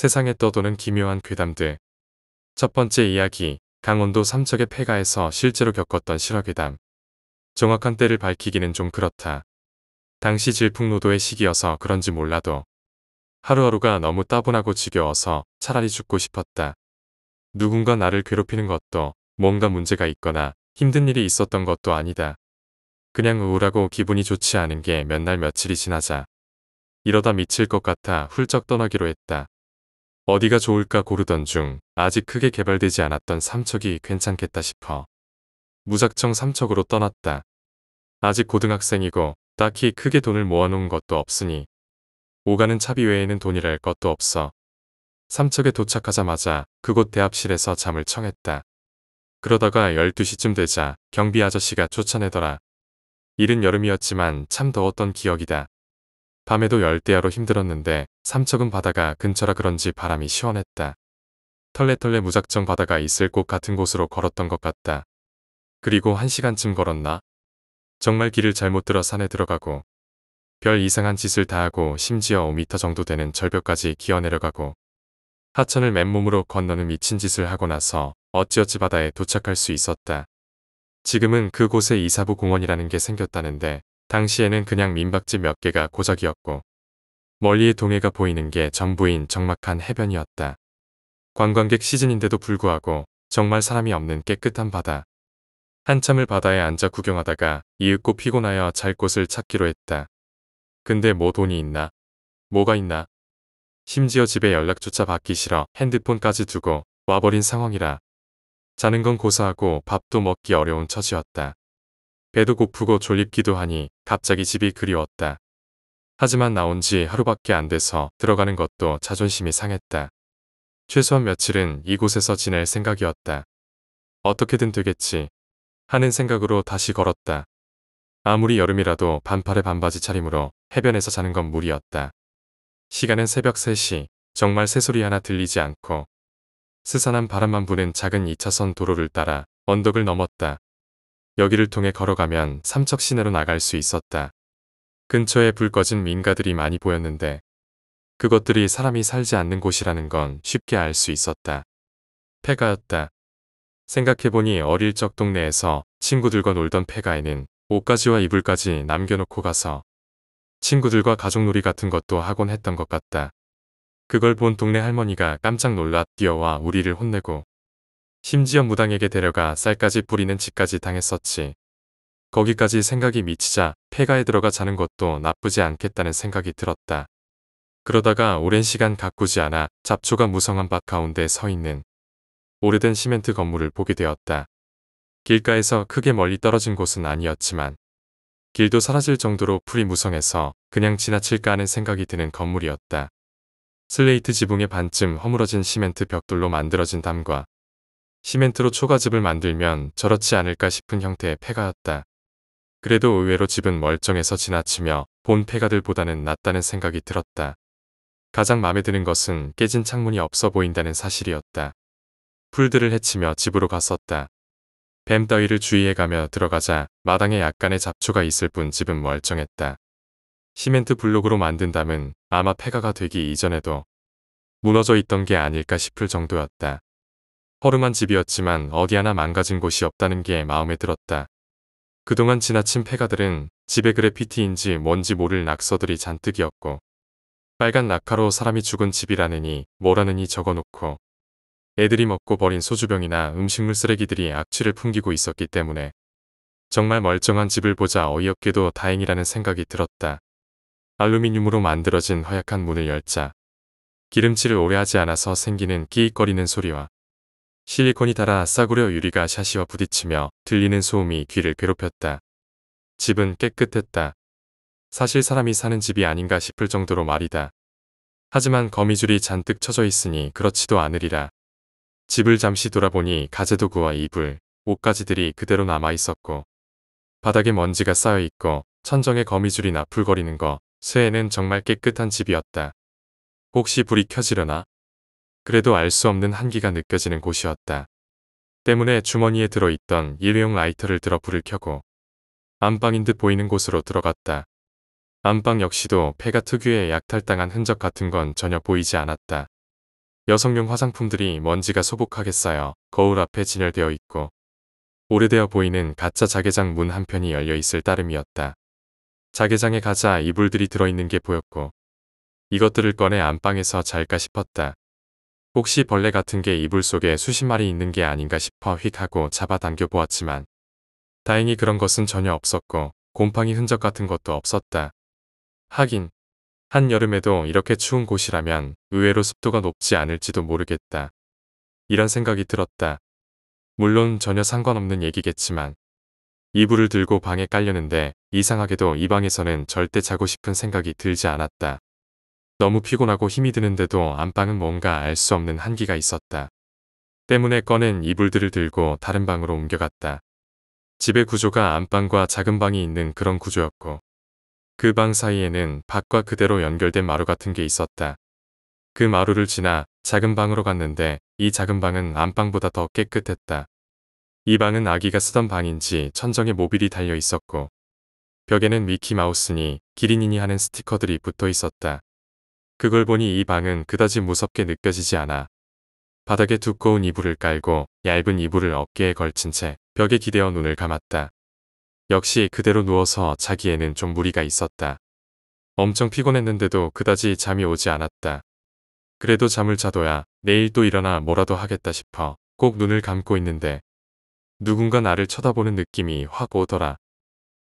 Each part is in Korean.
세상에 떠도는 기묘한 괴담들. 첫 번째 이야기, 강원도 삼척의 폐가에서 실제로 겪었던 실화괴담. 정확한 때를 밝히기는 좀 그렇다. 당시 질풍노도의 시기여서 그런지 몰라도 하루하루가 너무 따분하고 지겨워서 차라리 죽고 싶었다. 누군가 나를 괴롭히는 것도 뭔가 문제가 있거나 힘든 일이 있었던 것도 아니다. 그냥 우울하고 기분이 좋지 않은 게 몇 날 며칠이 지나자. 이러다 미칠 것 같아 훌쩍 떠나기로 했다. 어디가 좋을까 고르던 중 아직 크게 개발되지 않았던 삼척이 괜찮겠다 싶어 무작정 삼척으로 떠났다. 아직 고등학생이고 딱히 크게 돈을 모아놓은 것도 없으니 오가는 차비 외에는 돈이랄 것도 없어. 삼척에 도착하자마자 그곳 대합실에서 잠을 청했다. 그러다가 12시쯤 되자 경비 아저씨가 쫓아내더라. 이른 여름이었지만 참 더웠던 기억이다. 밤에도 열대야로 힘들었는데 삼척은 바다가 근처라 그런지 바람이 시원했다. 털레털레 무작정 바다가 있을 곳 같은 곳으로 걸었던 것 같다. 그리고 한 시간쯤 걸었나? 정말 길을 잘못 들어 산에 들어가고 별 이상한 짓을 다하고 심지어 5미터 정도 되는 절벽까지 기어 내려가고 하천을 맨몸으로 건너는 미친 짓을 하고 나서 어찌어찌 바다에 도착할 수 있었다. 지금은 그곳에 이사부 공원이라는 게 생겼다는데 당시에는 그냥 민박집 몇 개가 고작이었고 멀리 동해가 보이는 게 전부인 적막한 해변이었다. 관광객 시즌인데도 불구하고 정말 사람이 없는 깨끗한 바다. 한참을 바다에 앉아 구경하다가 이윽고 피곤하여 잘 곳을 찾기로 했다. 근데 뭐 돈이 있나? 뭐가 있나? 심지어 집에 연락조차 받기 싫어 핸드폰까지 두고 와버린 상황이라 자는 건 고사하고 밥도 먹기 어려운 처지였다. 배도 고프고 졸립기도 하니 갑자기 집이 그리웠다. 하지만 나온 지 하루밖에 안 돼서 들어가는 것도 자존심이 상했다. 최소한 며칠은 이곳에서 지낼 생각이었다. 어떻게든 되겠지 하는 생각으로 다시 걸었다. 아무리 여름이라도 반팔에 반바지 차림으로 해변에서 자는 건 무리였다. 시간은 새벽 3시 정말 새소리 하나 들리지 않고 스산한 바람만 부는 작은 2차선 도로를 따라 언덕을 넘었다. 여기를 통해 걸어가면 삼척시내로 나갈 수 있었다. 근처에 불 꺼진 민가들이 많이 보였는데 그것들이 사람이 살지 않는 곳이라는 건 쉽게 알 수 있었다. 폐가였다. 생각해보니 어릴 적 동네에서 친구들과 놀던 폐가에는 옷가지와 이불까지 남겨놓고 가서 친구들과 가족놀이 같은 것도 하곤 했던 것 같다. 그걸 본 동네 할머니가 깜짝 놀라 뛰어와 우리를 혼내고 심지어 무당에게 데려가 쌀까지 뿌리는 짓까지 당했었지. 거기까지 생각이 미치자 폐가에 들어가 자는 것도 나쁘지 않겠다는 생각이 들었다. 그러다가 오랜 시간 가꾸지 않아 잡초가 무성한 밭 가운데 서 있는 오래된 시멘트 건물을 보게 되었다. 길가에서 크게 멀리 떨어진 곳은 아니었지만 길도 사라질 정도로 풀이 무성해서 그냥 지나칠까 하는 생각이 드는 건물이었다. 슬레이트 지붕의 반쯤 허물어진 시멘트 벽돌로 만들어진 담과 시멘트로 초가집을 만들면 저렇지 않을까 싶은 형태의 폐가였다. 그래도 의외로 집은 멀쩡해서 지나치며 본 폐가들보다는 낫다는 생각이 들었다. 가장 마음에 드는 것은 깨진 창문이 없어 보인다는 사실이었다. 풀들을 헤치며 집으로 갔었다. 뱀 따위를 주의해가며 들어가자 마당에 약간의 잡초가 있을 뿐 집은 멀쩡했다. 시멘트 블록으로 만든 담은 아마 폐가가 되기 이전에도 무너져 있던 게 아닐까 싶을 정도였다. 허름한 집이었지만 어디 하나 망가진 곳이 없다는 게 마음에 들었다. 그동안 지나친 폐가들은 집에 그래피티인지 뭔지 모를 낙서들이 잔뜩이었고 빨간 낙하로 사람이 죽은 집이라느니 뭐라느니 적어놓고 애들이 먹고 버린 소주병이나 음식물 쓰레기들이 악취를 풍기고 있었기 때문에 정말 멀쩡한 집을 보자 어이없게도 다행이라는 생각이 들었다. 알루미늄으로 만들어진 허약한 문을 열자 기름칠을 오래 하지 않아서 생기는 끼익거리는 소리와 실리콘이 달아 싸구려 유리가 샤시와 부딪히며 들리는 소음이 귀를 괴롭혔다. 집은 깨끗했다. 사실 사람이 사는 집이 아닌가 싶을 정도로 말이다. 하지만 거미줄이 잔뜩 쳐져 있으니 그렇지도 않으리라. 집을 잠시 돌아보니 가재도구와 이불, 옷가지들이 그대로 남아있었고 바닥에 먼지가 쌓여있고 천정에 거미줄이 나풀거리는 거, 새에는 정말 깨끗한 집이었다. 혹시 불이 켜지려나? 그래도 알 수 없는 한기가 느껴지는 곳이었다. 때문에 주머니에 들어있던 일회용 라이터를 들어 불을 켜고 안방인 듯 보이는 곳으로 들어갔다. 안방 역시도 폐가 특유의 약탈당한 흔적 같은 건 전혀 보이지 않았다. 여성용 화장품들이 먼지가 소복하게 쌓여 거울 앞에 진열되어 있고 오래되어 보이는 가짜 자개장 문 한편이 열려 있을 따름이었다. 자개장에 가자 이불들이 들어있는 게 보였고 이것들을 꺼내 안방에서 잘까 싶었다. 혹시 벌레 같은 게 이불 속에 수십 마리 있는 게 아닌가 싶어 휙 하고 잡아당겨 보았지만 다행히 그런 것은 전혀 없었고 곰팡이 흔적 같은 것도 없었다. 하긴 한여름에도 이렇게 추운 곳이라면 의외로 습도가 높지 않을지도 모르겠다. 이런 생각이 들었다. 물론 전혀 상관없는 얘기겠지만 이불을 들고 방에 깔렸는데 이상하게도 이 방에서는 절대 자고 싶은 생각이 들지 않았다. 너무 피곤하고 힘이 드는데도 안방은 뭔가 알 수 없는 한기가 있었다. 때문에 꺼낸 이불들을 들고 다른 방으로 옮겨갔다. 집의 구조가 안방과 작은 방이 있는 그런 구조였고 그 방 사이에는 밖과 그대로 연결된 마루 같은 게 있었다. 그 마루를 지나 작은 방으로 갔는데 이 작은 방은 안방보다 더 깨끗했다. 이 방은 아기가 쓰던 방인지 천정에 모빌이 달려 있었고 벽에는 미키마우스니 기린이니 하는 스티커들이 붙어 있었다. 그걸 보니 이 방은 그다지 무섭게 느껴지지 않아. 바닥에 두꺼운 이불을 깔고 얇은 이불을 어깨에 걸친 채 벽에 기대어 눈을 감았다. 역시 그대로 누워서 자기에는 좀 무리가 있었다. 엄청 피곤했는데도 그다지 잠이 오지 않았다. 그래도 잠을 자둬야 내일 또 일어나 뭐라도 하겠다 싶어 꼭 눈을 감고 있는데 누군가 나를 쳐다보는 느낌이 확 오더라.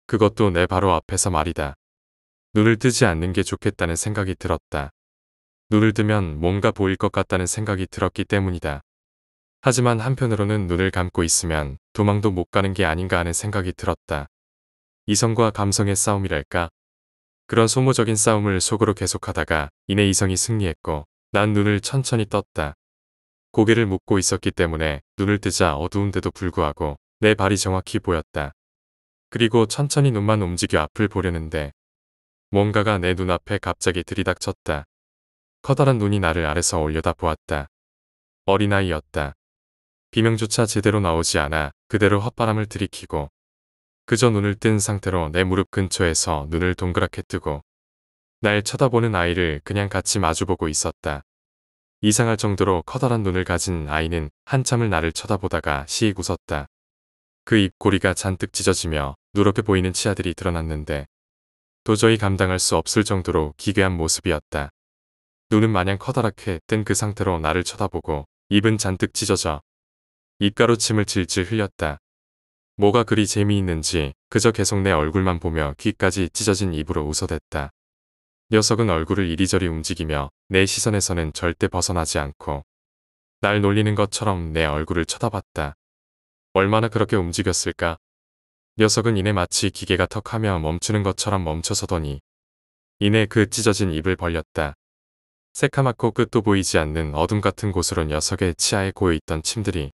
그것도 내 바로 앞에서 말이다. 눈을 뜨지 않는 게 좋겠다는 생각이 들었다. 눈을 뜨면 뭔가 보일 것 같다는 생각이 들었기 때문이다. 하지만 한편으로는 눈을 감고 있으면 도망도 못 가는 게 아닌가 하는 생각이 들었다. 이성과 감성의 싸움이랄까? 그런 소모적인 싸움을 속으로 계속하다가 이내 이성이 승리했고 난 눈을 천천히 떴다. 고개를 묶고 있었기 때문에 눈을 뜨자 어두운데도 불구하고 내 발이 정확히 보였다. 그리고 천천히 눈만 움직여 앞을 보려는데 뭔가가 내 눈앞에 갑자기 들이닥쳤다. 커다란 눈이 나를 아래서 올려다 보았다. 어린아이였다. 비명조차 제대로 나오지 않아 그대로 헛바람을 들이키고 그저 눈을 뜬 상태로 내 무릎 근처에서 눈을 동그랗게 뜨고 날 쳐다보는 아이를 그냥 같이 마주보고 있었다. 이상할 정도로 커다란 눈을 가진 아이는 한참을 나를 쳐다보다가 시익 웃었다. 그 입꼬리가 잔뜩 찢어지며 누렇게 보이는 치아들이 드러났는데 도저히 감당할 수 없을 정도로 기괴한 모습이었다. 눈은 마냥 커다랗게 뜬 그 상태로 나를 쳐다보고 입은 잔뜩 찢어져 입가로침을 질질 흘렸다. 뭐가 그리 재미있는지 그저 계속 내 얼굴만 보며 귀까지 찢어진 입으로 웃어댔다. 녀석은 얼굴을 이리저리 움직이며 내 시선에서는 절대 벗어나지 않고 날 놀리는 것처럼 내 얼굴을 쳐다봤다. 얼마나 그렇게 움직였을까? 녀석은 이내 마치 기계가 턱하며 멈추는 것처럼 멈춰서더니 이내 그 찢어진 입을 벌렸다. 새카맣고 끝도 보이지 않는 어둠 같은 곳으로 녀석의 치아에 고여있던 침들이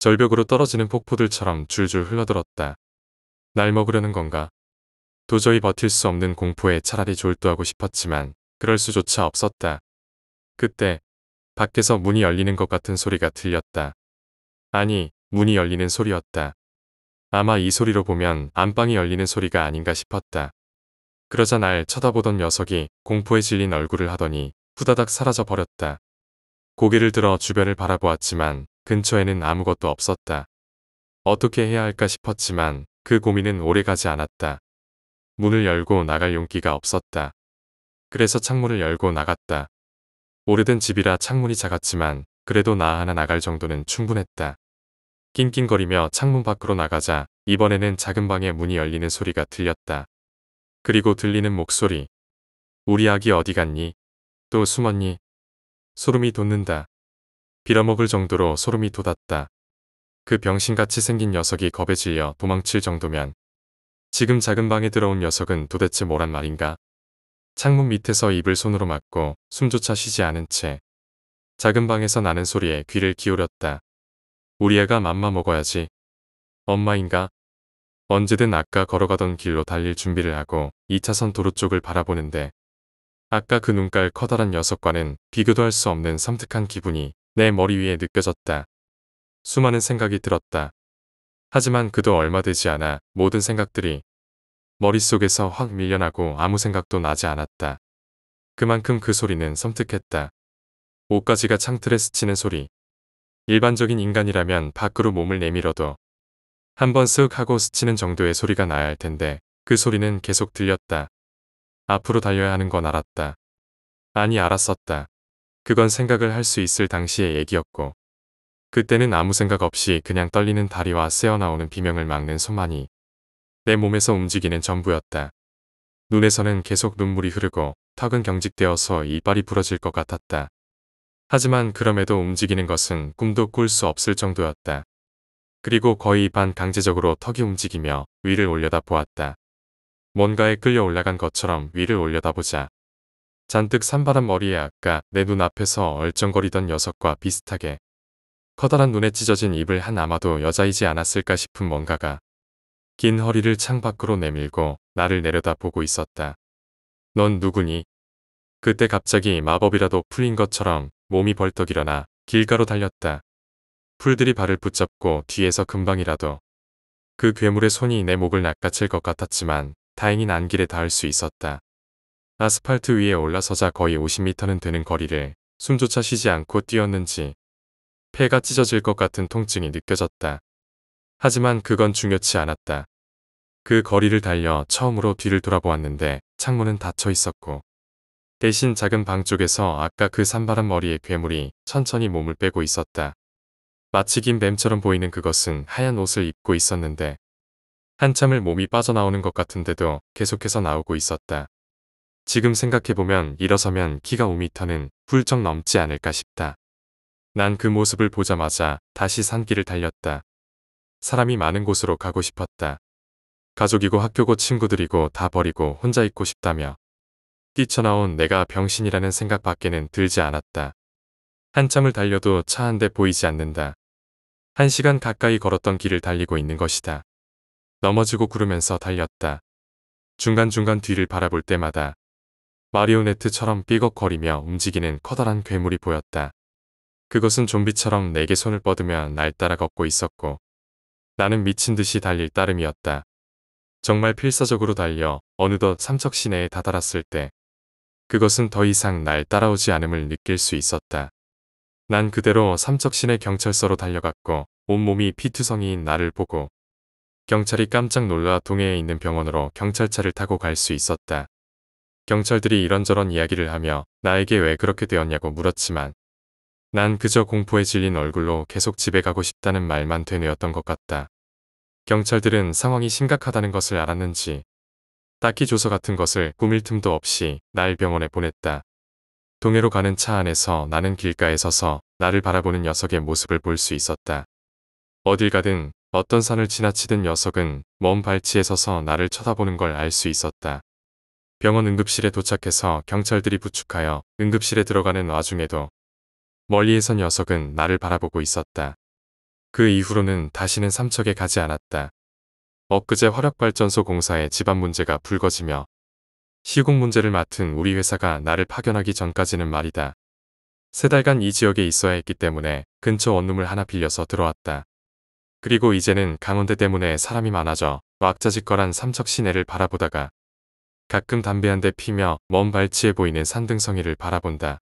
절벽으로 떨어지는 폭포들처럼 줄줄 흘러들었다. 날 먹으려는 건가? 도저히 버틸 수 없는 공포에 차라리 졸도하고 싶었지만 그럴 수조차 없었다. 그때 밖에서 문이 열리는 것 같은 소리가 들렸다. 아니, 문이 열리는 소리였다. 아마 이 소리로 보면 안방이 열리는 소리가 아닌가 싶었다. 그러자 날 쳐다보던 녀석이 공포에 질린 얼굴을 하더니 후다닥 사라져 버렸다. 고개를 들어 주변을 바라보았지만 근처에는 아무것도 없었다. 어떻게 해야 할까 싶었지만 그 고민은 오래가지 않았다. 문을 열고 나갈 용기가 없었다. 그래서 창문을 열고 나갔다. 오래된 집이라 창문이 작았지만 그래도 나 하나 나갈 정도는 충분했다. 낑낑거리며 창문 밖으로 나가자 이번에는 작은 방에 문이 열리는 소리가 들렸다. 그리고 들리는 목소리. 우리 아기 어디 갔니? 또 숨었니? 소름이 돋는다. 빌어먹을 정도로 소름이 돋았다. 그 병신같이 생긴 녀석이 겁에 질려 도망칠 정도면 지금 작은 방에 들어온 녀석은 도대체 뭐란 말인가? 창문 밑에서 입을 손으로 막고 숨조차 쉬지 않은 채 작은 방에서 나는 소리에 귀를 기울였다. 우리 애가 맘마 먹어야지. 엄마인가? 언제든 아까 걸어가던 길로 달릴 준비를 하고 2차선 도로 쪽을 바라보는데 아까 그 눈깔 커다란 녀석과는 비교도 할 수 없는 섬뜩한 기분이 내 머리 위에 느껴졌다. 수많은 생각이 들었다. 하지만 그도 얼마 되지 않아 모든 생각들이 머릿속에서 확 밀려나고 아무 생각도 나지 않았다. 그만큼 그 소리는 섬뜩했다. 옷가지가 창틀에 스치는 소리. 일반적인 인간이라면 밖으로 몸을 내밀어도 한 번 쓱 하고 스치는 정도의 소리가 나야 할 텐데 그 소리는 계속 들렸다. 앞으로 달려야 하는 건 알았다. 아니 알았었다. 그건 생각을 할 수 있을 당시의 얘기였고 그때는 아무 생각 없이 그냥 떨리는 다리와 새어나오는 비명을 막는 소만이 내 몸에서 움직이는 전부였다. 눈에서는 계속 눈물이 흐르고 턱은 경직되어서 이빨이 부러질 것 같았다. 하지만 그럼에도 움직이는 것은 꿈도 꿀 수 없을 정도였다. 그리고 거의 반 강제적으로 턱이 움직이며 위를 올려다 보았다. 뭔가에 끌려 올라간 것처럼 위를 올려다보자 잔뜩 산바람 머리에 아까 내 눈앞에서 얼쩡거리던 녀석과 비슷하게 커다란 눈에 찢어진 입을 한 아마도 여자이지 않았을까 싶은 뭔가가 긴 허리를 창밖으로 내밀고 나를 내려다보고 있었다. 넌 누구니? 그때 갑자기 마법이라도 풀린 것처럼 몸이 벌떡 일어나 길가로 달렸다. 풀들이 발을 붙잡고 뒤에서 금방이라도 그 괴물의 손이 내 목을 낚아챌 것 같았지만 다행히 난길에 닿을 수 있었다. 아스팔트 위에 올라서자 거의 50m는 되는 거리를 숨조차 쉬지 않고 뛰었는지 폐가 찢어질 것 같은 통증이 느껴졌다. 하지만 그건 중요치 않았다. 그 거리를 달려 처음으로 뒤를 돌아보았는데 창문은 닫혀 있었고 대신 작은 방 쪽에서 아까 그 산바람 머리의 괴물이 천천히 몸을 빼고 있었다. 마치 긴 뱀처럼 보이는 그것은 하얀 옷을 입고 있었는데 한참을 몸이 빠져나오는 것 같은데도 계속해서 나오고 있었다. 지금 생각해보면 일어서면 키가 5미터는 훌쩍 넘지 않을까 싶다. 난 그 모습을 보자마자 다시 산길을 달렸다. 사람이 많은 곳으로 가고 싶었다. 가족이고 학교고 친구들이고 다 버리고 혼자 있고 싶다며 뛰쳐나온 내가 병신이라는 생각밖에는 들지 않았다. 한참을 달려도 차 한 대 보이지 않는다. 한 시간 가까이 걸었던 길을 달리고 있는 것이다. 넘어지고 구르면서 달렸다. 중간중간 뒤를 바라볼 때마다 마리오네트처럼 삐걱거리며 움직이는 커다란 괴물이 보였다. 그것은 좀비처럼 내게 손을 뻗으며 날 따라 걷고 있었고 나는 미친 듯이 달릴 따름이었다. 정말 필사적으로 달려 어느덧 삼척 시내에 다다랐을 때 그것은 더 이상 날 따라오지 않음을 느낄 수 있었다. 난 그대로 삼척 시내 경찰서로 달려갔고 온몸이 피투성이인 나를 보고 경찰이 깜짝 놀라 동해에 있는 병원으로 경찰차를 타고 갈 수 있었다. 경찰들이 이런저런 이야기를 하며 나에게 왜 그렇게 되었냐고 물었지만 난 그저 공포에 질린 얼굴로 계속 집에 가고 싶다는 말만 되뇌었던 것 같다. 경찰들은 상황이 심각하다는 것을 알았는지 딱히 조서 같은 것을 꾸밀 틈도 없이 날 병원에 보냈다. 동해로 가는 차 안에서 나는 길가에 서서 나를 바라보는 녀석의 모습을 볼 수 있었다. 어딜 가든 어떤 산을 지나치던 녀석은 먼 발치에 서서 나를 쳐다보는 걸 알 수 있었다. 병원 응급실에 도착해서 경찰들이 부축하여 응급실에 들어가는 와중에도 멀리에서 녀석은 나를 바라보고 있었다. 그 이후로는 다시는 삼척에 가지 않았다. 엊그제 화력발전소 공사에 집안 문제가 불거지며 시공 문제를 맡은 우리 회사가 나를 파견하기 전까지는 말이다. 세 달간 이 지역에 있어야 했기 때문에 근처 원룸을 하나 빌려서 들어왔다. 그리고 이제는 강원대 때문에 사람이 많아져 왁자지껄한 삼척 시내를 바라보다가 가끔 담배 한 대 피며 먼 발치에 보이는 산등성이를 바라본다.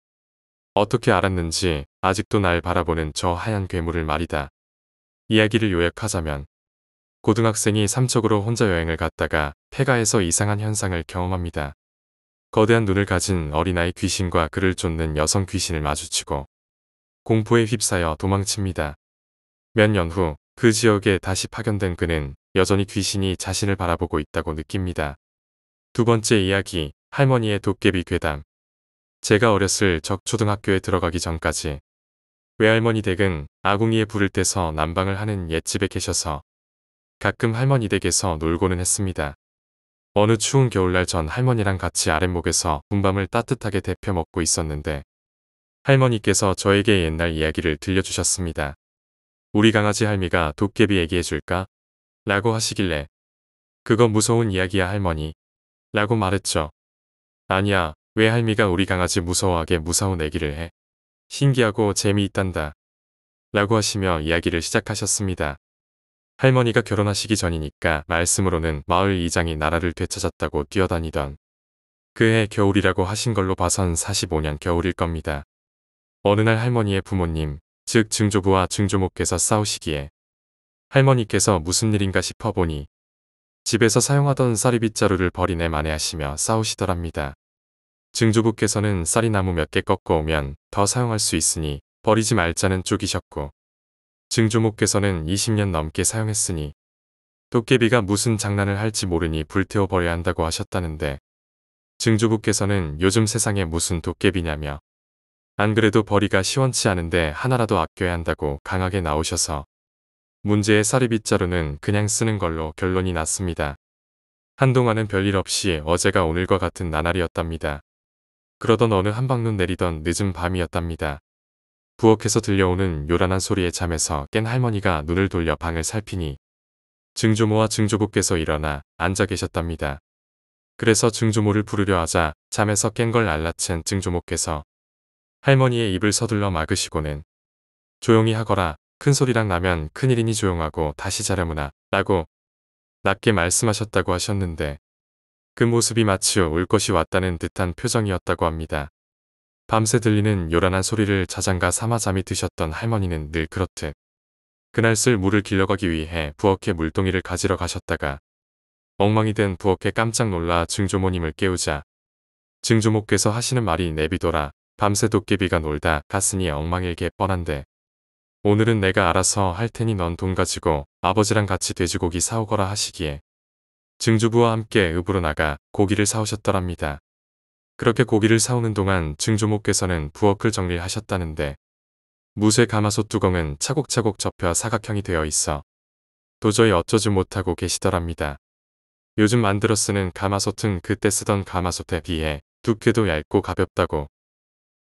어떻게 알았는지 아직도 날 바라보는 저 하얀 괴물을 말이다. 이야기를 요약하자면 고등학생이 삼척으로 혼자 여행을 갔다가 폐가에서 이상한 현상을 경험합니다. 거대한 눈을 가진 어린아이 귀신과 그를 쫓는 여성 귀신을 마주치고 공포에 휩싸여 도망칩니다. 몇년후 그 지역에 다시 파견된 그는 여전히 귀신이 자신을 바라보고 있다고 느낍니다. 두 번째 이야기, 할머니의 도깨비 괴담. 제가 어렸을 적 초등학교에 들어가기 전까지 외할머니 댁은 아궁이에 불을 떼서 난방을 하는 옛집에 계셔서 가끔 할머니 댁에서 놀고는 했습니다. 어느 추운 겨울날 전 할머니랑 같이 아랫목에서 군밤을 따뜻하게 데펴 먹고 있었는데 할머니께서 저에게 옛날 이야기를 들려주셨습니다. 우리 강아지 할미가 도깨비 얘기해줄까? 라고 하시길래 그건 무서운 이야기야 할머니 라고 말했죠. 아니야 왜 할미가 우리 강아지 무서워하게 무서운 얘기를 해. 신기하고 재미있단다. 라고 하시며 이야기를 시작하셨습니다. 할머니가 결혼하시기 전이니까 말씀으로는 마을 이장이 나라를 되찾았다고 뛰어다니던 그해 겨울이라고 하신 걸로 봐선 45년 겨울일 겁니다. 어느 날 할머니의 부모님 즉 증조부와 증조목께서 싸우시기에 할머니께서 무슨 일인가 싶어 보니 집에서 사용하던 쌀이빗자루를 버리내 만회하시며 싸우시더랍니다. 증조부께서는 쌀이 나무 몇 개꺾어 오면 더 사용할 수 있으니 버리지 말자는 쪽이셨고 증조목께서는 20년 넘게 사용했으니 도깨비가 무슨 장난을 할지 모르니 불태워버려야 한다고 하셨다는데 증조부께서는 요즘 세상에 무슨 도깨비냐며 안 그래도 벌이가 시원치 않은데 하나라도 아껴야 한다고 강하게 나오셔서 문제의 사리빗자루는 그냥 쓰는 걸로 결론이 났습니다. 한동안은 별일 없이 어제가 오늘과 같은 나날이었답니다. 그러던 어느 한방눈 내리던 늦은 밤이었답니다. 부엌에서 들려오는 요란한 소리에 잠에서 깬 할머니가 눈을 돌려 방을 살피니 증조모와 증조부께서 일어나 앉아 계셨답니다. 그래서 증조모를 부르려 하자 잠에서 깬 걸 알라챈 증조모께서 할머니의 입을 서둘러 막으시고는 조용히 하거라. 큰소리랑 나면 큰일이니 조용하고 다시 자려무나 라고 낮게 말씀하셨다고 하셨는데 그 모습이 마치 올 것이 왔다는 듯한 표정이었다고 합니다. 밤새 들리는 요란한 소리를 자장가 삼아 잠이 드셨던 할머니는 늘 그렇듯 그날 쓸 물을 길러가기 위해 부엌에 물동이를 가지러 가셨다가 엉망이 된 부엌에 깜짝 놀라 증조모님을 깨우자 증조모께서 하시는 말이 내비둬라 밤새 도깨비가 놀다 갔으니 엉망일게 뻔한데 오늘은 내가 알아서 할 테니 넌 돈 가지고 아버지랑 같이 돼지고기 사오거라 하시기에 증조부와 함께 읍으로 나가 고기를 사오셨더랍니다. 그렇게 고기를 사오는 동안 증조모께서는 부엌을 정리하셨다는데 무쇠 가마솥 뚜껑은 차곡차곡 접혀 사각형이 되어 있어 도저히 어쩌지 못하고 계시더랍니다. 요즘 만들어 쓰는 가마솥은 그때 쓰던 가마솥에 비해 두께도 얇고 가볍다고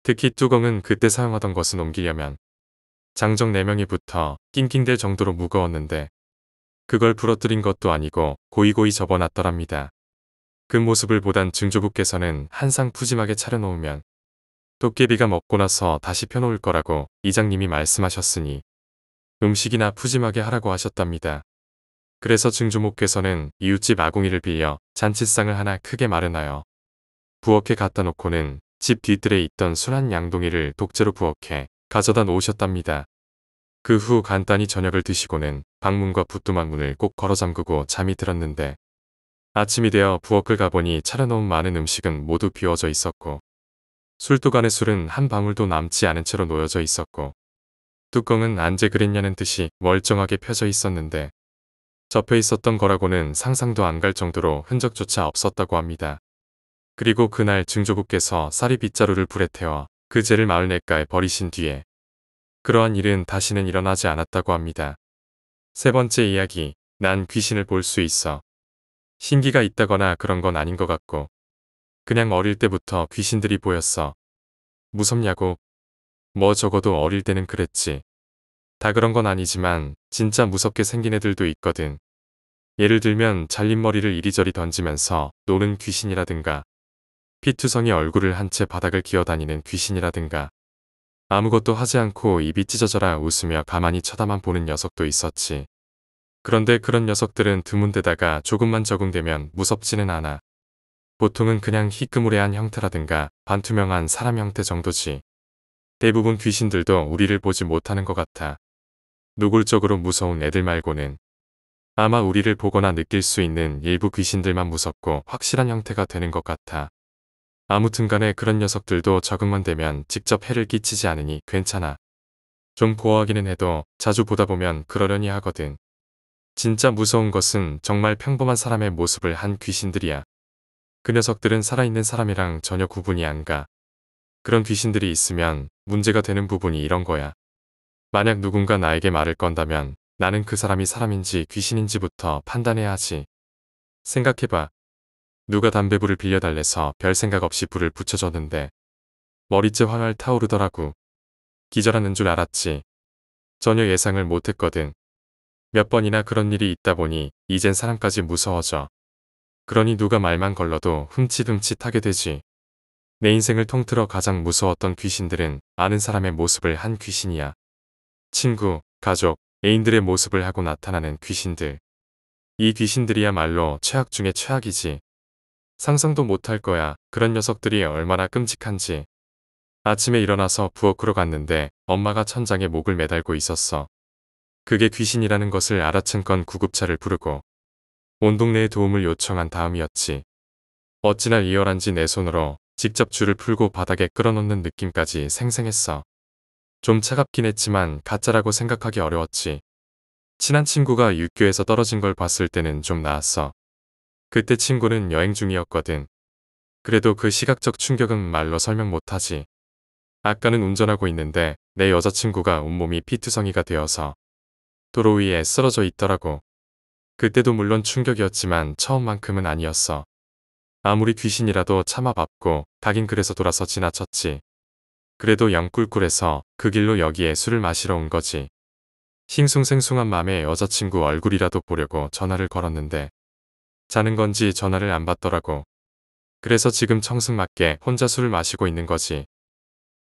특히 뚜껑은 그때 사용하던 것은 옮기려면 장정 4명이 붙어 낑낑댈 정도로 무거웠는데 그걸 부러뜨린 것도 아니고 고이고이 접어놨더랍니다. 그 모습을 보단 증조부께서는 한상 푸짐하게 차려놓으면 도깨비가 먹고 나서 다시 펴놓을 거라고 이장님이 말씀하셨으니 음식이나 푸짐하게 하라고 하셨답니다. 그래서 증조목께서는 이웃집 아궁이를 빌려 잔치상을 하나 크게 마련하여 부엌에 갖다 놓고는 집 뒤뜰에 있던 술한 양동이를 독재로 부엌해 가져다 놓으셨답니다. 그 후 간단히 저녁을 드시고는 방문과 부뚜막 문을 꼭 걸어 잠그고 잠이 들었는데 아침이 되어 부엌을 가보니 차려놓은 많은 음식은 모두 비워져 있었고 술도간의 술은 한 방울도 남지 않은 채로 놓여져 있었고 뚜껑은 안제 그랬냐는 듯이 멀쩡하게 펴져 있었는데 접혀 있었던 거라고는 상상도 안 갈 정도로 흔적조차 없었다고 합니다. 그리고 그날 증조국께서 사리 빗자루를 불에 태워 그 죄를 마을 내가에 버리신 뒤에 그러한 일은 다시는 일어나지 않았다고 합니다. 세 번째 이야기, 난 귀신을 볼 수 있어. 신기가 있다거나 그런 건 아닌 것 같고 그냥 어릴 때부터 귀신들이 보였어. 무섭냐고? 뭐 적어도 어릴 때는 그랬지. 다 그런 건 아니지만 진짜 무섭게 생긴 애들도 있거든. 예를 들면 잘린 머리를 이리저리 던지면서 노는 귀신이라든가 피투성이 얼굴을 한 채 바닥을 기어다니는 귀신이라든가 아무것도 하지 않고 입이 찢어져라 웃으며 가만히 쳐다만 보는 녀석도 있었지. 그런데 그런 녀석들은 드문데다가 조금만 적응되면 무섭지는 않아. 보통은 그냥 희끄무레한 형태라든가 반투명한 사람 형태 정도지. 대부분 귀신들도 우리를 보지 못하는 것 같아. 노골적으로 무서운 애들 말고는 아마 우리를 보거나 느낄 수 있는 일부 귀신들만 무섭고 확실한 형태가 되는 것 같아. 아무튼 간에 그런 녀석들도 적응만 되면 직접 해를 끼치지 않으니 괜찮아. 좀 보호하기는 해도 자주 보다 보면 그러려니 하거든. 진짜 무서운 것은 정말 평범한 사람의 모습을 한 귀신들이야. 그 녀석들은 살아있는 사람이랑 전혀 구분이 안 가. 그런 귀신들이 있으면 문제가 되는 부분이 이런 거야. 만약 누군가 나에게 말을 건다면 나는 그 사람이 사람인지 귀신인지부터 판단해야 하지. 생각해봐. 누가 담배불을 빌려달래서 별 생각 없이 불을 붙여줬는데 머리째 황활 타오르더라고. 기절하는 줄 알았지. 전혀 예상을 못했거든. 몇 번이나 그런 일이 있다 보니 이젠 사람까지 무서워져. 그러니 누가 말만 걸러도 흠칫흠칫하게 되지. 내 인생을 통틀어 가장 무서웠던 귀신들은 아는 사람의 모습을 한 귀신이야. 친구, 가족, 애인들의 모습을 하고 나타나는 귀신들. 이 귀신들이야말로 최악 중에 최악이지. 상상도 못할 거야. 그런 녀석들이 얼마나 끔찍한지. 아침에 일어나서 부엌으로 갔는데 엄마가 천장에 목을 매달고 있었어. 그게 귀신이라는 것을 알아챈 건 구급차를 부르고 온 동네에 도움을 요청한 다음이었지. 어찌나 리얼한지내 손으로 직접 줄을 풀고 바닥에 끌어놓는 느낌까지 생생했어. 좀 차갑긴 했지만 가짜라고 생각하기 어려웠지. 친한 친구가 육교에서 떨어진 걸 봤을 때는 좀 나았어. 그때 친구는 여행 중이었거든. 그래도 그 시각적 충격은 말로 설명 못하지. 아까는 운전하고 있는데 내 여자친구가 온몸이 피투성이가 되어서 도로 위에 쓰러져 있더라고. 그때도 물론 충격이었지만 처음만큼은 아니었어. 아무리 귀신이라도 참아 밟고 가긴 그래서 돌아서 지나쳤지. 그래도 영꿀꿀해서 그 길로 여기에 술을 마시러 온 거지. 싱숭생숭한 맘에 여자친구 얼굴이라도 보려고 전화를 걸었는데 자는 건지 전화를 안 받더라고. 그래서 지금 청승맞게 혼자 술을 마시고 있는 거지.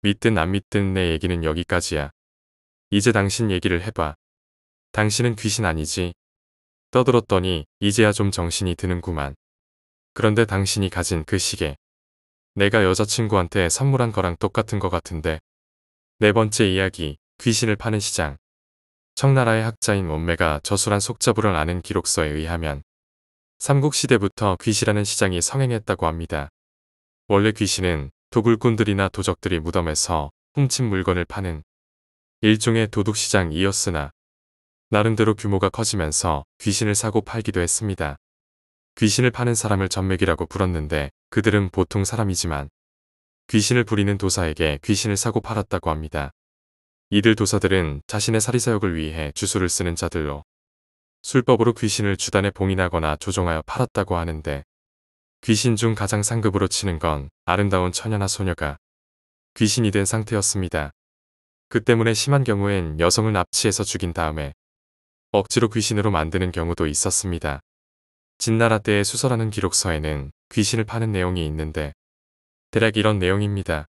믿든 안 믿든 내 얘기는 여기까지야. 이제 당신 얘기를 해봐. 당신은 귀신 아니지? 떠들었더니 이제야 좀 정신이 드는구만. 그런데 당신이 가진 그 시계. 내가 여자친구한테 선물한 거랑 똑같은 거 같은데. 네 번째 이야기, 귀신을 파는 시장. 청나라의 학자인 원매가 저술한 속잡으를 아는 기록서에 의하면 삼국시대부터 귀시라는 시장이 성행했다고 합니다. 원래 귀시는 도굴꾼들이나 도적들이 무덤에서 훔친 물건을 파는 일종의 도둑시장이었으나 나름대로 규모가 커지면서 귀신을 사고 팔기도 했습니다. 귀신을 파는 사람을 전맥이라고 불었는데 그들은 보통 사람이지만 귀신을 부리는 도사에게 귀신을 사고 팔았다고 합니다. 이들 도사들은 자신의 사리사욕을 위해 주술을 쓰는 자들로 술법으로 귀신을 주단에 봉인하거나 조종하여 팔았다고 하는데 귀신 중 가장 상급으로 치는 건 아름다운 처녀나 소녀가 귀신이 된 상태였습니다. 그 때문에 심한 경우엔 여성을 납치해서 죽인 다음에 억지로 귀신으로 만드는 경우도 있었습니다. 진나라 때의 수서라는 기록서에는 귀신을 파는 내용이 있는데 대략 이런 내용입니다.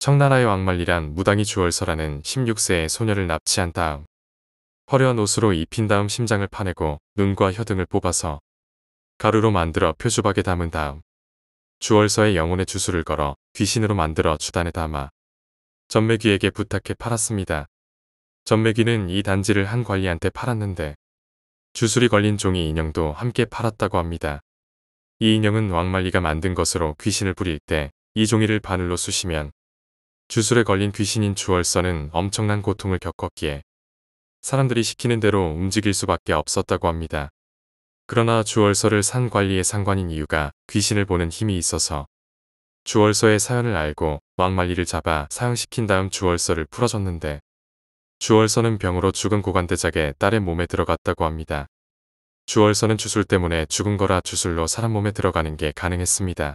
청나라의 왕말리란 무당이 주월서라는 16세의 소녀를 납치한 다음 화려한 옷으로 입힌 다음 심장을 파내고 눈과 혀등을 뽑아서 가루로 만들어 표주박에 담은 다음 주월서에 영혼의 주술을 걸어 귀신으로 만들어 주단에 담아 전매귀에게 부탁해 팔았습니다. 전매귀는이 단지를 한 관리한테 팔았는데 주술이 걸린 종이 인형도 함께 팔았다고 합니다. 이 인형은 왕말리가 만든 것으로 귀신을 부릴 때 이 종이를 바늘로 쑤시면 주술에 걸린 귀신인 주월서는 엄청난 고통을 겪었기에 사람들이 시키는 대로 움직일 수밖에 없었다고 합니다. 그러나 주월서를 산 관리의 상관인 이유가 귀신을 보는 힘이 있어서 주월서의 사연을 알고 왕만리를 잡아 사형시킨 다음 주월서를 풀어줬는데 주월서는 병으로 죽은 고관대작의 딸의 몸에 들어갔다고 합니다. 주월서는 주술 때문에 죽은 거라 주술로 사람 몸에 들어가는 게 가능했습니다.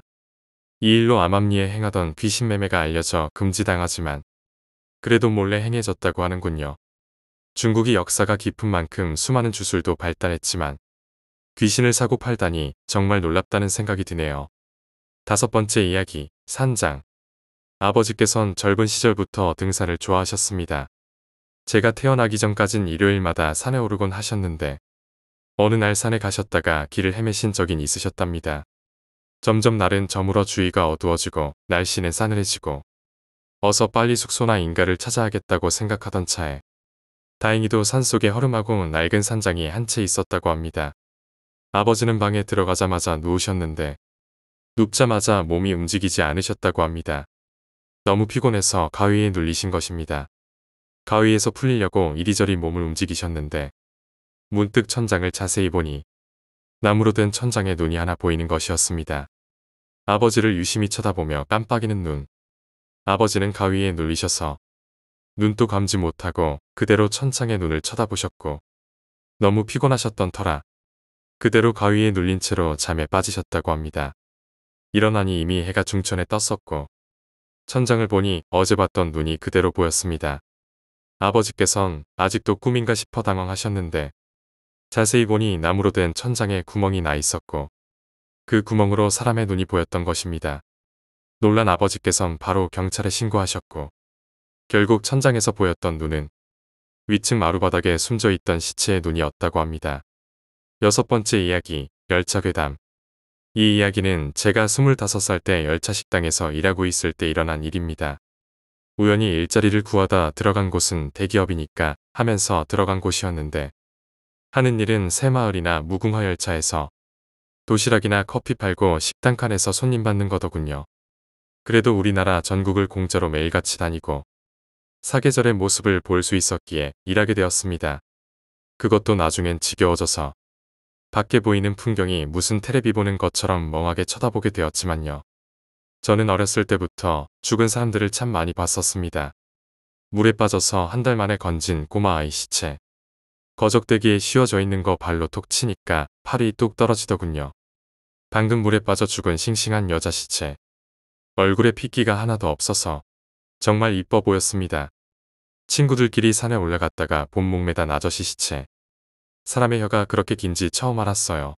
이 일로 암암리에 행하던 귀신 매매가 알려져 금지당하지만 그래도 몰래 행해졌다고 하는군요. 중국이 역사가 깊은 만큼 수많은 주술도 발달했지만 귀신을 사고 팔다니 정말 놀랍다는 생각이 드네요. 다섯 번째 이야기, 산장. 아버지께선 젊은 시절부터 등산을 좋아하셨습니다. 제가 태어나기 전까진 일요일마다 산에 오르곤 하셨는데 어느 날 산에 가셨다가 길을 헤매신 적이 있으셨답니다. 점점 날은 저물어 주위가 어두워지고 날씨는 싸늘해지고 어서 빨리 숙소나 인가를 찾아야겠다고 생각하던 차에 다행히도 산속에 허름하고 낡은 산장이 한 채 있었다고 합니다. 아버지는 방에 들어가자마자 누우셨는데 눕자마자 몸이 움직이지 않으셨다고 합니다. 너무 피곤해서 가위에 눌리신 것입니다. 가위에서 풀리려고 이리저리 몸을 움직이셨는데 문득 천장을 자세히 보니 나무로 된 천장에 눈이 하나 보이는 것이었습니다. 아버지를 유심히 쳐다보며 깜빡이는 눈. 아버지는 가위에 눌리셔서 눈도 감지 못하고 그대로 천장의 눈을 쳐다보셨고 너무 피곤하셨던 터라 그대로 가위에 눌린 채로 잠에 빠지셨다고 합니다. 일어나니 이미 해가 중천에 떴었고 천장을 보니 어제 봤던 눈이 그대로 보였습니다. 아버지께선 아직도 꿈인가 싶어 당황하셨는데 자세히 보니 나무로 된 천장에 구멍이 나 있었고 그 구멍으로 사람의 눈이 보였던 것입니다. 놀란 아버지께선 바로 경찰에 신고하셨고 결국 천장에서 보였던 눈은 위층 마루바닥에 숨져 있던 시체의 눈이었다고 합니다. 여섯 번째 이야기, 열차 괴담. 이 이야기는 제가 25살 때 열차 식당에서 일하고 있을 때 일어난 일입니다. 우연히 일자리를 구하다 들어간 곳은 대기업이니까 하면서 들어간 곳이었는데 하는 일은 새마을이나 무궁화 열차에서 도시락이나 커피 팔고 식당 칸에서 손님 받는 거더군요. 그래도 우리나라 전국을 공짜로 매일같이 다니고 사계절의 모습을 볼 수 있었기에 일하게 되었습니다. 그것도 나중엔 지겨워져서 밖에 보이는 풍경이 무슨 테레비 보는 것처럼 멍하게 쳐다보게 되었지만요. 저는 어렸을 때부터 죽은 사람들을 참 많이 봤었습니다. 물에 빠져서 한 달 만에 건진 꼬마 아이 시체. 거적대기에 씌워져 있는 거 발로 톡 치니까 팔이 뚝 떨어지더군요. 방금 물에 빠져 죽은 싱싱한 여자 시체. 얼굴에 핏기가 하나도 없어서 정말 이뻐 보였습니다. 친구들끼리 산에 올라갔다가 본목 매단 아저씨 시체. 사람의 혀가 그렇게 긴지 처음 알았어요.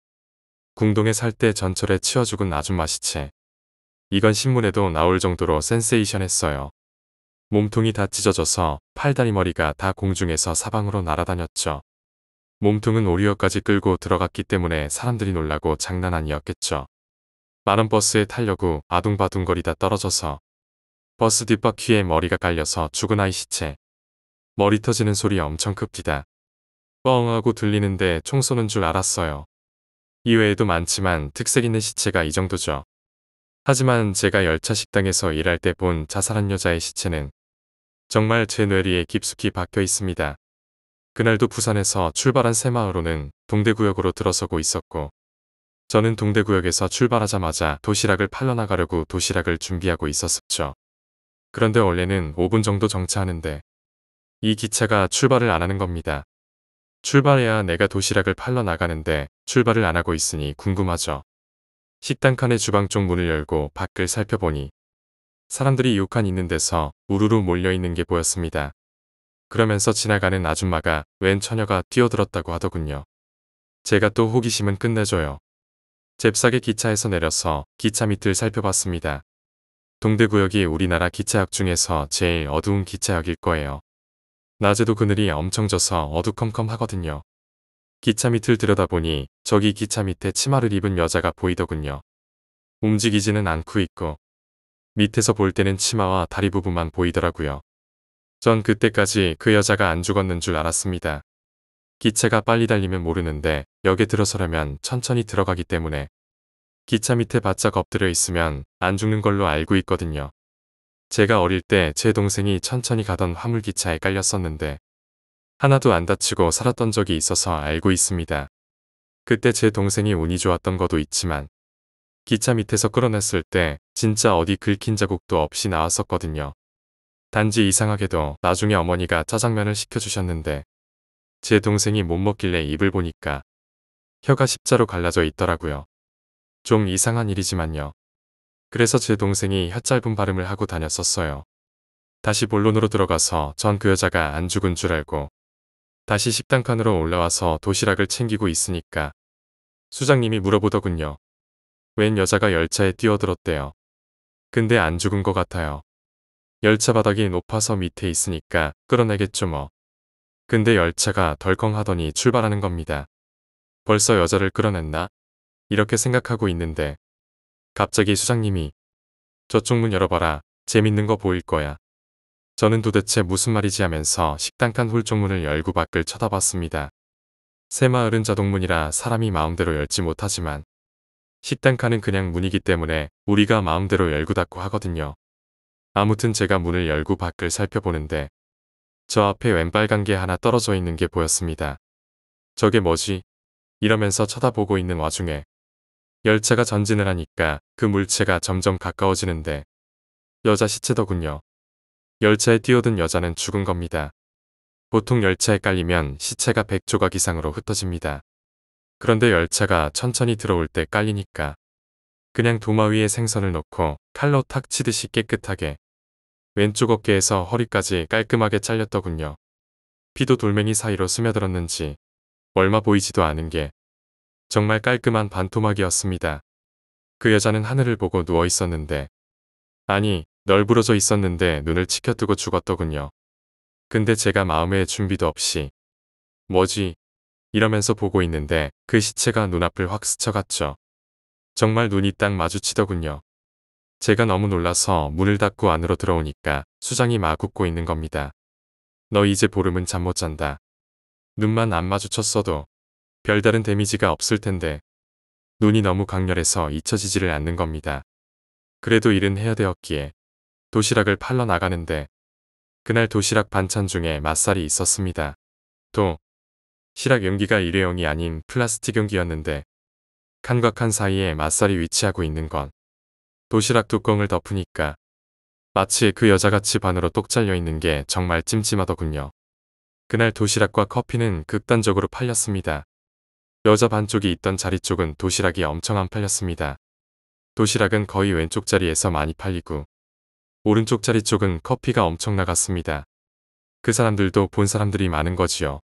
궁동에 살 때 전철에 치워 죽은 아줌마 시체. 이건 신문에도 나올 정도로 센세이션했어요. 몸통이 다 찢어져서 팔다리머리가 다 공중에서 사방으로 날아다녔죠. 몸통은 오리어까지 끌고 들어갔기 때문에 사람들이 놀라고 장난 아니었겠죠. 만원 버스에 타려고 아둥바둥거리다 떨어져서 버스 뒷바퀴에 머리가 깔려서 죽은 아이 시체. 머리 터지는 소리 엄청 큽디다. 뻥 하고 들리는데 총 쏘는 줄 알았어요. 이외에도 많지만 특색 있는 시체가 이 정도죠. 하지만 제가 열차 식당에서 일할 때 본 자살한 여자의 시체는 정말 제 뇌리에 깊숙이 박혀 있습니다. 그날도 부산에서 출발한 새마을호는 동대구역으로 들어서고 있었고 저는 동대구역에서 출발하자마자 도시락을 팔러 나가려고 도시락을 준비하고 있었었죠. 그런데 원래는 5분 정도 정차하는데 이 기차가 출발을 안 하는 겁니다. 출발해야 내가 도시락을 팔러 나가는데 출발을 안 하고 있으니 궁금하죠. 식당 칸의 주방 쪽 문을 열고 밖을 살펴보니 사람들이 욕한 있는 데서 우르르 몰려있는 게 보였습니다. 그러면서 지나가는 아줌마가 웬 처녀가 뛰어들었다고 하더군요. 제가 또 호기심은 끝내줘요. 잽싸게 기차에서 내려서 기차 밑을 살펴봤습니다. 동대구역이 우리나라 기차역 중에서 제일 어두운 기차역일 거예요. 낮에도 그늘이 엄청 져서 어두컴컴하거든요. 기차 밑을 들여다보니 저기 기차 밑에 치마를 입은 여자가 보이더군요. 움직이지는 않고 있고 밑에서 볼 때는 치마와 다리 부분만 보이더라고요. 전 그때까지 그 여자가 안 죽었는 줄 알았습니다. 기차가 빨리 달리면 모르는데 역에 들어서려면 천천히 들어가기 때문에 기차 밑에 바짝 엎드려 있으면 안 죽는 걸로 알고 있거든요. 제가 어릴 때 제 동생이 천천히 가던 화물기차에 깔렸었는데 하나도 안 다치고 살았던 적이 있어서 알고 있습니다. 그때 제 동생이 운이 좋았던 것도 있지만 기차 밑에서 끌어냈을 때 진짜 어디 긁힌 자국도 없이 나왔었거든요. 단지 이상하게도 나중에 어머니가 짜장면을 시켜주셨는데 제 동생이 못 먹길래 입을 보니까 혀가 십자로 갈라져 있더라고요. 좀 이상한 일이지만요. 그래서 제 동생이 혀 짧은 발음을 하고 다녔었어요. 다시 본론으로 들어가서 전 그 여자가 안 죽은 줄 알고 다시 식당칸으로 올라와서 도시락을 챙기고 있으니까 수장님이 물어보더군요. 웬 여자가 열차에 뛰어들었대요. 근데 안 죽은 것 같아요. 열차 바닥이 높아서 밑에 있으니까 끌어내겠죠 뭐. 근데 열차가 덜컹 하더니 출발하는 겁니다. 벌써 여자를 끌어냈나? 이렇게 생각하고 있는데 갑자기 수장님이 저쪽 문 열어봐라. 재밌는 거 보일 거야. 저는 도대체 무슨 말이지 하면서 식당 칸홀쪽문을 열고 밖을 쳐다봤습니다. 새마을은 자동문이라 사람이 마음대로 열지 못하지만 식당 칸은 그냥 문이기 때문에 우리가 마음대로 열고 닫고 하거든요. 아무튼 제가 문을 열고 밖을 살펴보는데 저 앞에 왼빨간 게 하나 떨어져 있는 게 보였습니다. 저게 뭐지? 이러면서 쳐다보고 있는 와중에 열차가 전진을 하니까 그 물체가 점점 가까워지는데 여자 시체더군요. 열차에 뛰어든 여자는 죽은 겁니다. 보통 열차에 깔리면 시체가 100조각 이상으로 흩어집니다. 그런데 열차가 천천히 들어올 때 깔리니까 그냥 도마 위에 생선을 넣고 칼로 탁 치듯이 깨끗하게 왼쪽 어깨에서 허리까지 깔끔하게 잘렸더군요. 피도 돌멩이 사이로 스며들었는지 얼마 보이지도 않은 게 정말 깔끔한 반토막이었습니다. 그 여자는 하늘을 보고 누워 있었는데 아니 널브러져 있었는데 눈을 치켜뜨고 죽었더군요. 근데 제가 마음의 준비도 없이 뭐지 이러면서 보고 있는데 그 시체가 눈앞을 확 스쳐갔죠. 정말 눈이 딱 마주치더군요. 제가 너무 놀라서 문을 닫고 안으로 들어오니까 수장이 막 웃고 있는 겁니다. 너 이제 보름은 잠 못 잔다. 눈만 안 마주쳤어도 별다른 데미지가 없을 텐데 눈이 너무 강렬해서 잊혀지지를 않는 겁니다. 그래도 일은 해야 되었기에 도시락을 팔러 나가는데 그날 도시락 반찬 중에 맛살이 있었습니다. 또 시락 용기가 일회용이 아닌 플라스틱 용기였는데 칸과 칸 사이에 맛살이 위치하고 있는 건 도시락 뚜껑을 덮으니까 마치 그 여자같이 반으로 똑 잘려 있는 게 정말 찜찜하더군요. 그날 도시락과 커피는 극단적으로 팔렸습니다. 여자 반쪽이 있던 자리 쪽은 도시락이 엄청 안 팔렸습니다. 도시락은 거의 왼쪽 자리에서 많이 팔리고 오른쪽 자리 쪽은 커피가 엄청 나갔습니다. 그 사람들도 본 사람들이 많은 거지요.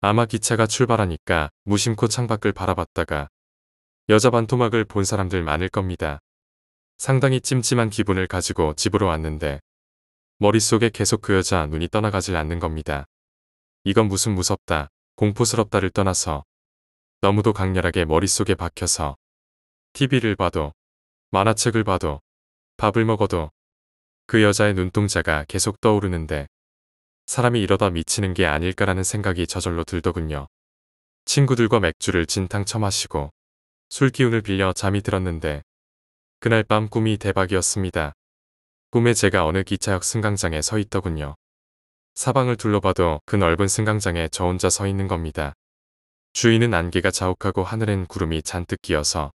아마 기차가 출발하니까 무심코 창밖을 바라봤다가 여자 반토막을 본 사람들 많을 겁니다. 상당히 찜찜한 기분을 가지고 집으로 왔는데 머릿속에 계속 그 여자 눈이 떠나가질 않는 겁니다. 이건 무슨 무섭다, 공포스럽다를 떠나서 너무도 강렬하게 머릿속에 박혀서 TV를 봐도 만화책을 봐도 밥을 먹어도 그 여자의 눈동자가 계속 떠오르는데 사람이 이러다 미치는 게 아닐까라는 생각이 저절로 들더군요. 친구들과 맥주를 진탕쳐 마시고 술 기운을 빌려 잠이 들었는데 그날 밤 꿈이 대박이었습니다. 꿈에 제가 어느 기차역 승강장에 서 있더군요. 사방을 둘러봐도 그 넓은 승강장에 저 혼자 서 있는 겁니다. 주위는 안개가 자욱하고 하늘엔 구름이 잔뜩 끼어서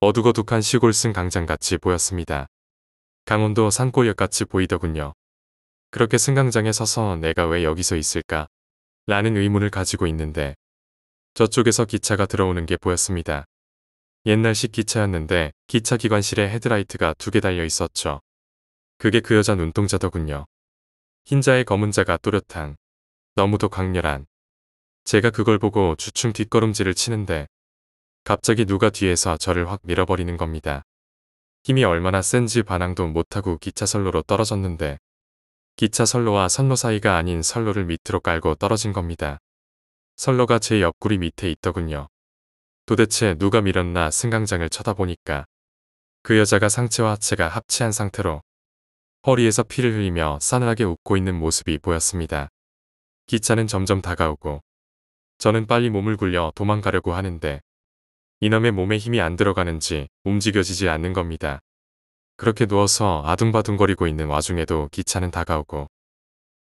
어둑어둑한 시골승 강장같이 보였습니다. 강원도 산골역같이 보이더군요. 그렇게 승강장에 서서 내가 왜 여기서 있을까? 라는 의문을 가지고 있는데 저쪽에서 기차가 들어오는 게 보였습니다. 옛날식 기차였는데 기차 기관실에 헤드라이트가 두 개 달려 있었죠. 그게 그 여자 눈동자더군요. 흰자의 검은자가 또렷한 너무도 강렬한 제가 그걸 보고 주춤 뒷걸음질을 치는데 갑자기 누가 뒤에서 저를 확 밀어버리는 겁니다. 힘이 얼마나 센지 반항도 못하고 기차선로로 떨어졌는데 기차선로와 선로 사이가 아닌 선로를 밑으로 깔고 떨어진 겁니다. 선로가 제 옆구리 밑에 있더군요. 도대체 누가 밀었나 승강장을 쳐다보니까 그 여자가 상체와 하체가 합치한 상태로 허리에서 피를 흘리며 싸늘하게 웃고 있는 모습이 보였습니다. 기차는 점점 다가오고 저는 빨리 몸을 굴려 도망가려고 하는데 이놈의 몸에 힘이 안 들어가는지 움직여지지 않는 겁니다. 그렇게 누워서 아둥바둥거리고 있는 와중에도 기차는 다가오고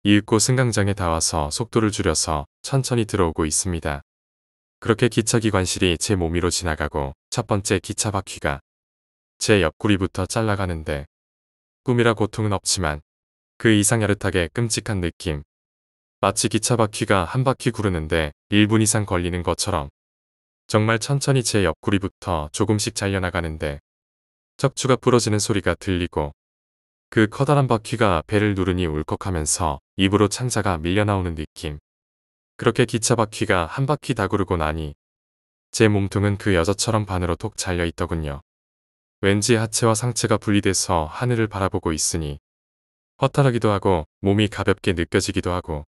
이윽고 승강장에 닿아서 속도를 줄여서 천천히 들어오고 있습니다. 그렇게 기차기관실이 제 몸 위로 지나가고 첫 번째 기차 바퀴가 제 옆구리부터 잘라가는데 꿈이라 고통은 없지만 그 이상 야릇하게 끔찍한 느낌 마치 기차 바퀴가 한 바퀴 구르는데 1분 이상 걸리는 것처럼 정말 천천히 제 옆구리부터 조금씩 잘려나가는데 척추가 부러지는 소리가 들리고 그 커다란 바퀴가 배를 누르니 울컥하면서 입으로 창자가 밀려나오는 느낌. 그렇게 기차 바퀴가 한 바퀴 다 구르고 나니 제 몸통은 그 여자처럼 반으로 톡 잘려 있더군요. 왠지 하체와 상체가 분리돼서 하늘을 바라보고 있으니 허탈하기도 하고 몸이 가볍게 느껴지기도 하고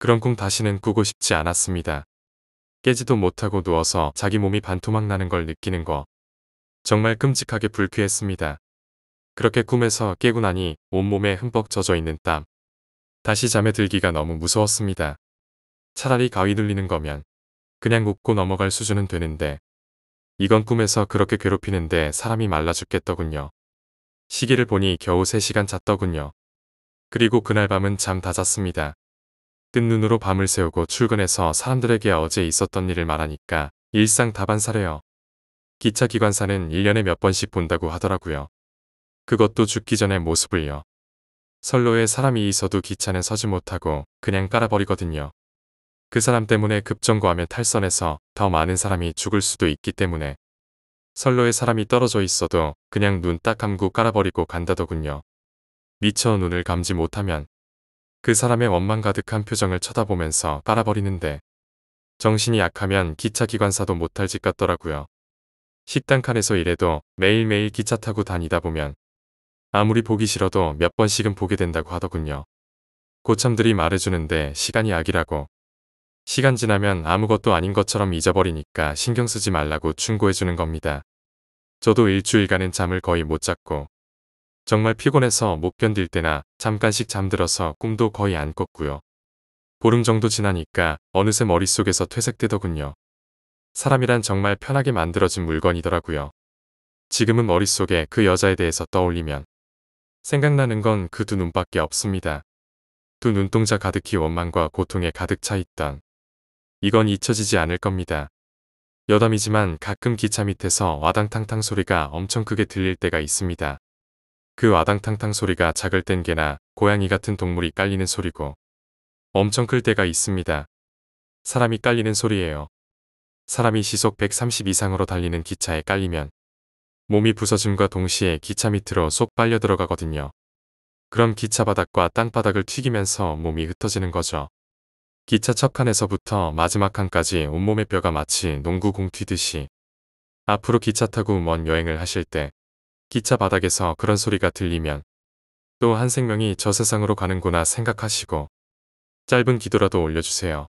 그런 꿈 다시는 꾸고 싶지 않았습니다. 깨지도 못하고 누워서 자기 몸이 반토막 나는 걸 느끼는 거. 정말 끔찍하게 불쾌했습니다. 그렇게 꿈에서 깨고 나니 온몸에 흠뻑 젖어 있는 땀. 다시 잠에 들기가 너무 무서웠습니다. 차라리 가위 눌리는 거면 그냥 웃고 넘어갈 수준은 되는데 이건 꿈에서 그렇게 괴롭히는데 사람이 말라 죽겠더군요. 시기를 보니 겨우 3시간 잤더군요. 그리고 그날 밤은 잠 다 잤습니다. 뜬 눈으로 밤을 새우고 출근해서 사람들에게 어제 있었던 일을 말하니까 일상 다반사래요. 기차 기관사는 1년에 몇 번씩 본다고 하더라고요. 그것도 죽기 전에 모습을요. 선로에 사람이 있어도 기차는 서지 못하고 그냥 깔아버리거든요. 그 사람 때문에 급정거하며 탈선해서 더 많은 사람이 죽을 수도 있기 때문에 선로에 사람이 떨어져 있어도 그냥 눈 딱 감고 깔아버리고 간다더군요. 미처 눈을 감지 못하면 그 사람의 원망 가득한 표정을 쳐다보면서 빨아버리는데 정신이 약하면 기차 기관사도 못할 짓 같더라고요. 식당 칸에서 일해도 매일매일 기차 타고 다니다 보면 아무리 보기 싫어도 몇 번씩은 보게 된다고 하더군요. 고참들이 말해주는데 시간이 약이라고. 시간 지나면 아무것도 아닌 것처럼 잊어버리니까 신경 쓰지 말라고 충고해주는 겁니다. 저도 일주일간은 잠을 거의 못 잤고 정말 피곤해서 못 견딜 때나 잠깐씩 잠들어서 꿈도 거의 안 꿨고요. 보름 정도 지나니까 어느새 머릿속에서 퇴색되더군요. 사람이란 정말 편하게 만들어진 물건이더라고요. 지금은 머릿속에 그 여자에 대해서 떠올리면 생각나는 건 그 두 눈밖에 없습니다. 두 눈동자 가득히 원망과 고통에 가득 차 있던 이건 잊혀지지 않을 겁니다. 여담이지만 가끔 기차 밑에서 와당탕탕 소리가 엄청 크게 들릴 때가 있습니다. 그 와당탕탕 소리가 작을 땐 개나 고양이 같은 동물이 깔리는 소리고 엄청 클 때가 있습니다. 사람이 깔리는 소리예요. 사람이 시속 130 이상으로 달리는 기차에 깔리면 몸이 부서짐과 동시에 기차 밑으로 쏙 빨려 들어가거든요. 그럼 기차 바닥과 땅바닥을 튀기면서 몸이 흩어지는 거죠. 기차 첫 칸에서부터 마지막 칸까지 온몸의 뼈가 마치 농구 공 튀듯이 앞으로 기차 타고 먼 여행을 하실 때 기차 바닥에서 그런 소리가 들리면 또 한 생명이 저 세상으로 가는구나 생각하시고 짧은 기도라도 올려주세요.